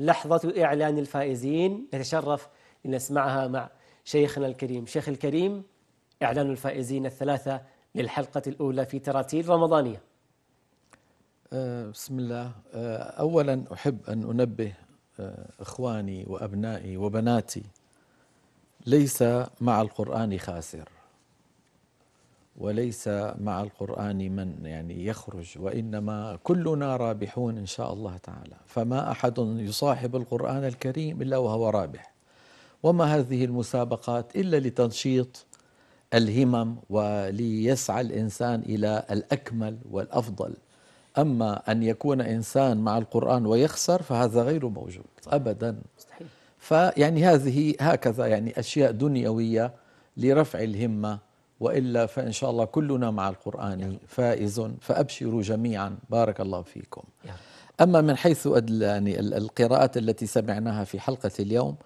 لحظة إعلان الفائزين نتشرف لنسمعها مع شيخنا الكريم شيخ الكريم إعلان الفائزين الثلاثة للحلقة الأولى في تراتيل رمضانية أه، بسم الله أه، أولا أحب أن أنبه أه، إخواني وأبنائي وبناتي ليس مع القرآن خاسر وليس مع القرآن من يعني يخرج وإنما كلنا رابحون إن شاء الله تعالى فما أحد يصاحب القرآن الكريم إلا وهو رابح وما هذه المسابقات إلا لتنشيط الهمم وليسعى الإنسان إلى الأكمل والأفضل أما أن يكون إنسان مع القرآن ويخسر فهذا غير موجود أبدا مستحيل فيعني هذه هكذا يعني أشياء دنيوية لرفع الهمة والا فان شاء الله كلنا مع القران فائز فابشروا جميعا بارك الله فيكم اما من حيث يعني القراءات التي سمعناها في حلقه اليوم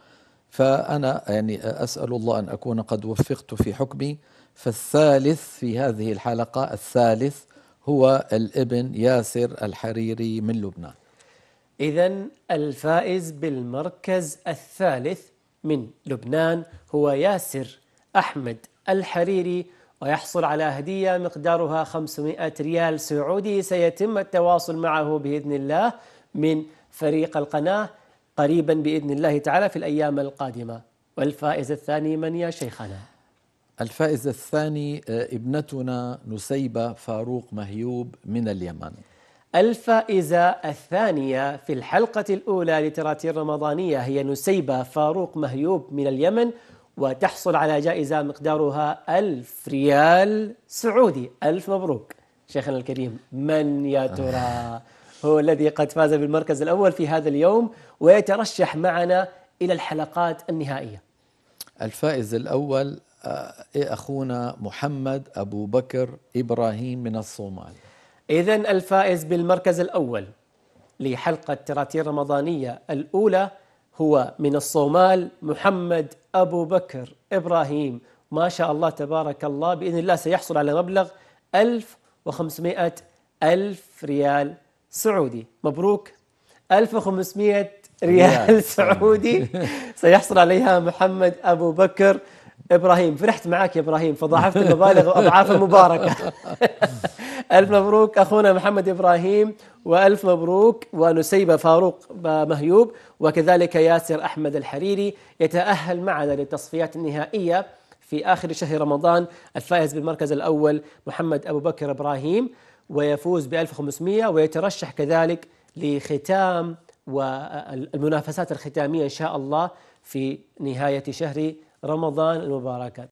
فانا يعني اسال الله ان اكون قد وفقت في حكمي فالثالث في هذه الحلقه الثالث هو الابن ياسر الحريري من لبنان إذا الفائز بالمركز الثالث من لبنان هو ياسر أحمد الحريري ويحصل على هدية مقدارها 500 ريال سعودي سيتم التواصل معه بإذن الله من فريق القناة قريبا بإذن الله تعالى في الأيام القادمة والفائز الثاني من يا شيخنا؟ الفائز الثاني آه، ابنتنا نسيبة فاروق مهيوب من اليمن الفائزة الثانية في الحلقة الأولى لتراتير رمضانية هي نسيبة فاروق مهيوب من اليمن وتحصل على جائزة مقدارها ألف ريال سعودي ألف مبروك شيخنا الكريم من يا ترى هو الذي قد فاز بالمركز الأول في هذا اليوم ويترشح معنا إلى الحلقات النهائية الفائز الأول آه، إيه أخونا محمد أبو بكر إبراهيم من الصومال إذا الفائز بالمركز الأول لحلقة تراتير رمضانية الأولى هو من الصومال محمد أبو بكر إبراهيم ما شاء الله تبارك الله بإذن الله سيحصل على مبلغ 1500 ألف ريال سعودي مبروك 1500 ريال سعودي سيحصل عليها محمد أبو بكر إبراهيم فرحت معك يا إبراهيم فضاعفت المبالغ وأضعاف المباركة ألف مبروك أخونا محمد إبراهيم وألف مبروك ونسيبة فاروق مهيوب وكذلك ياسر أحمد الحريري يتأهل معنا للتصفيات النهائية في آخر شهر رمضان الفائز بالمركز الأول محمد أبو بكر إبراهيم ويفوز ب 1500 ويترشح كذلك لختام والمنافسات الختامية إن شاء الله في نهاية شهر رمضان المبارك